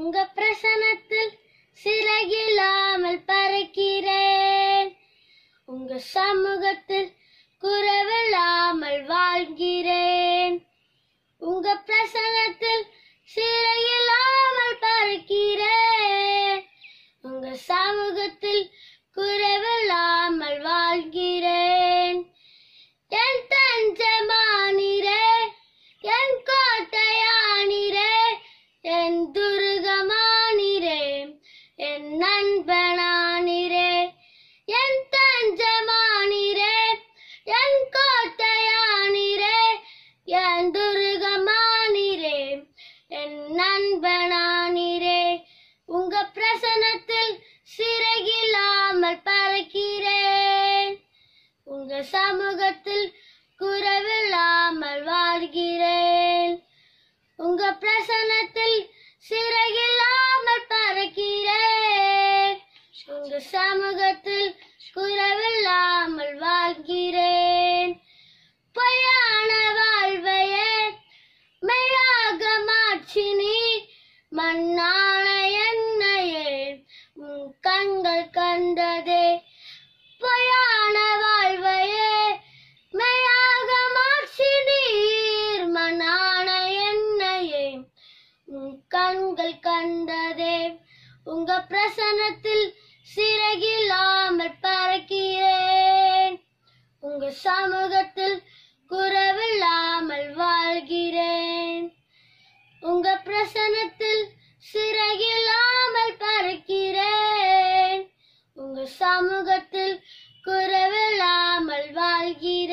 உங்க பிரசனத்தில் சிறகில்லாமல் பறக்கிறேன் உங்க சமூகத்தில் குறவில்லாமல் வாழ்கிறேன் உங்க பிரசனத்தில் சிறையில்லாமல் பறக்கிறேன் உங்க சமூகத்தில் குறவில்லாமல் வாழ்கிறேன் சமூகத்தில் குறவில்லாமல் வாழ்கிறேன் உங்க பிரசனத்தில் சிறகில்லாமல் பறக்கிறேன் உங்க சமூகத்தில் குறவில்லாமல் வாழ்கிறேன் பொய்யான வாழ்வையே மெய்யாக மாற்றினி மண்ணான என்னையே கண்கள் கண்டதே கண்கள் கண்டதே உங்க பிரசனத்தில் சிறகில்லாமல் பறக்கிறேன் உங்க சமூகத்தில் குறவில்லாமல் வாழ்கிறேன் உங்க பிரசனத்தில் சிறகில்லாமல் பறக்கிறேன் உங்க சமூகத்தில் குறவில்லாமல் வாழ்கிறேன்